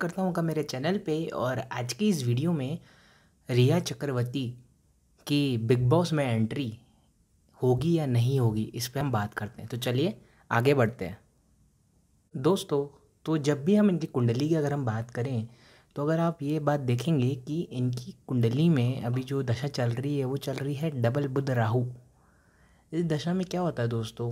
करता हूँ का मेरे चैनल पे और आज की इस वीडियो में रिया चक्रवर्ती की बिग बॉस में एंट्री होगी या नहीं होगी इस पर हम बात करते हैं तो चलिए आगे बढ़ते हैं दोस्तों तो जब भी हम इनकी कुंडली की अगर हम बात करें तो अगर आप ये बात देखेंगे कि इनकी कुंडली में अभी जो दशा चल रही है वो चल रही है डबल बुध राहू इस दशा में क्या होता है दोस्तों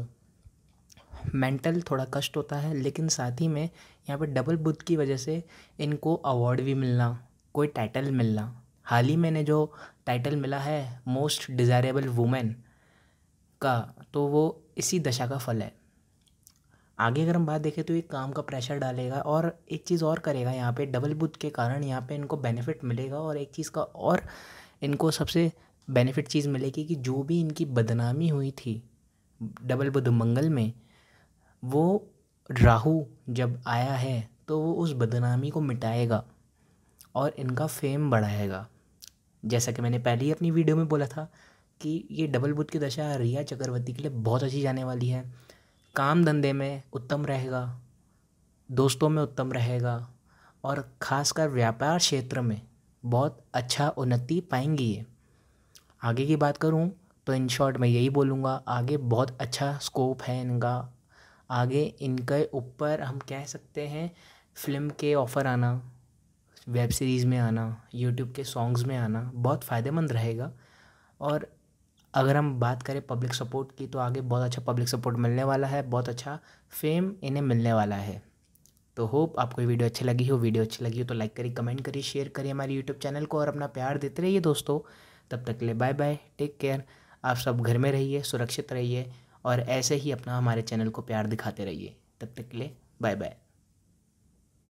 मेंटल थोड़ा कष्ट होता है लेकिन साथ ही में यहाँ पे डबल बुद्ध की वजह से इनको अवार्ड भी मिलना कोई टाइटल मिलना हाल ही मैंने जो टाइटल मिला है मोस्ट डिज़ायरेबल वुमेन का तो वो इसी दशा का फल है आगे अगर हम बात देखें तो एक काम का प्रेशर डालेगा और एक चीज़ और करेगा यहाँ पे डबल बुद्ध के कारण यहाँ पे इनको बेनिफिट मिलेगा और एक चीज़ का और इनको सबसे बेनिफिट चीज़ मिलेगी कि जो भी इनकी बदनामी हुई थी डबल बुद्ध मंगल में वो राहु जब आया है तो वो उस बदनामी को मिटाएगा और इनका फेम बढ़ाएगा जैसा कि मैंने पहले ही अपनी वीडियो में बोला था कि ये डबल बुद्ध की दशा रिया चक्रवर्ती के लिए बहुत अच्छी जाने वाली है काम धंधे में उत्तम रहेगा दोस्तों में उत्तम रहेगा और ख़ासकर व्यापार क्षेत्र में बहुत अच्छा उन्नति पाएंगी ये आगे की बात करूँ तो इन शॉर्ट मैं यही बोलूँगा आगे बहुत अच्छा स्कोप है इनका आगे इनके ऊपर हम कह सकते हैं फ़िल्म के ऑफ़र आना वेब सीरीज़ में आना यूट्यूब के सॉन्ग्स में आना बहुत फ़ायदेमंद रहेगा और अगर हम बात करें पब्लिक सपोर्ट की तो आगे बहुत अच्छा पब्लिक सपोर्ट मिलने वाला है बहुत अच्छा फेम इन्हें मिलने वाला है तो होप आपको ये वीडियो अच्छी लगी हो वीडियो अच्छी लगी हो तो लाइक करिए कमेंट करिए शेयर करिए हमारे यूट्यूब चैनल को और अपना प्यार देते रहिए दोस्तों तब तक ले बाय बाय टेक केयर आप सब घर में रहिए सुरक्षित रहिए और ऐसे ही अपना हमारे चैनल को प्यार दिखाते रहिए तब तक के लिए बाय बाय